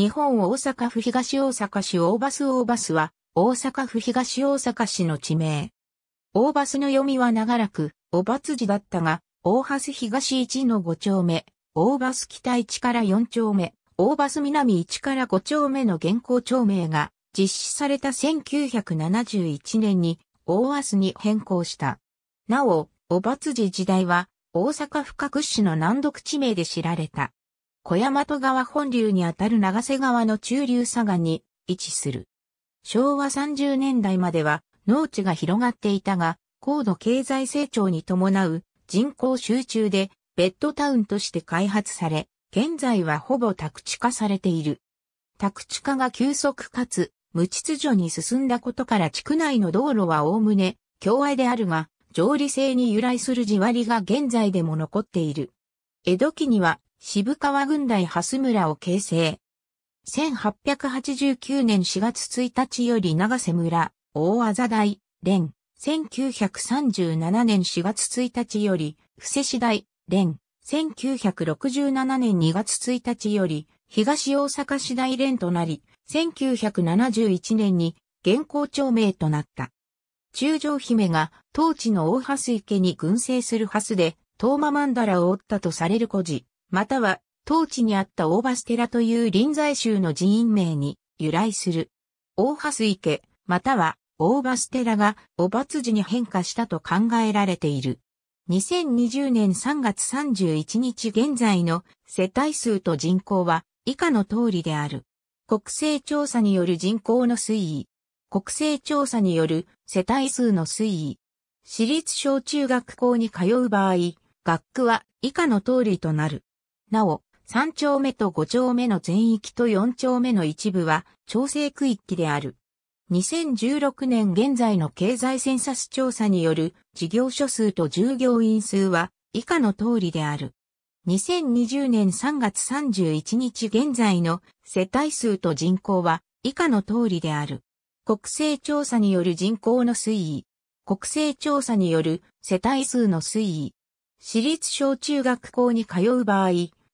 日本大阪府東大阪市大バス大バスは、大阪府東大阪市の地名。大バスの読みは長らく、おばつじだったが、大橋東1の5丁目、大バス北1から4丁目、大バス南1から5丁目の現行町名が、実施された1971年に、大バスに変更した。なお、おばつじ時代は、大阪府各市の難読地名で知られた。小山戸川本流にあたる長瀬川の中流左岸に位置する。昭和30年代までは農地が広がっていたが、高度経済成長に伴う人口集中でベッドタウンとして開発され、現在はほぼ宅地化されている。宅地化が急速かつ無秩序に進んだことから地区内の道路はおおむね境愛であるが、上理性に由来する地割りが現在でも残っている。江戸期には渋川軍大蓮村を形成。1889年4月1日より長瀬村、大あざ大、連。1937年4月1日より、伏施市大、連。1967年2月1日より、東大阪市大連となり、1971年に現行町名となった。中条姫が当地の大蓮池に群生する蓮で、東馬曼荼羅を追ったとされる古事。または当地にあった大橋寺という臨済宗の寺院名に由来する。大橋池、または大橋寺がお罰寺に変化したと考えられている。2020年3月31日現在の世帯数と人口は以下の通りである。国勢調査による人口の推移。国勢調査による世帯数の推移。私立小中学校に通う場合、学区は以下の通りとなる。なお、3丁目と5丁目の全域と4丁目の一部は調整区域である。2016年現在の経済センサス調査による事業所数と従業員数は以下の通りである。2020年3月31日現在の世帯数と人口は以下の通りである。国勢調査による人口の推移。国勢調査による世帯数の推移。私立小中学校に通う場合、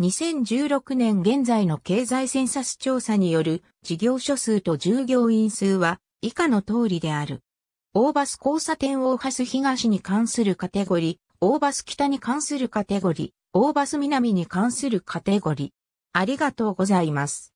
2016年現在の経済センサス調査による事業所数と従業員数は以下の通りである。大バス交差点大橋東に関するカテゴリー、大バス北に関するカテゴリー、大バス南に関するカテゴリー。ありがとうございます。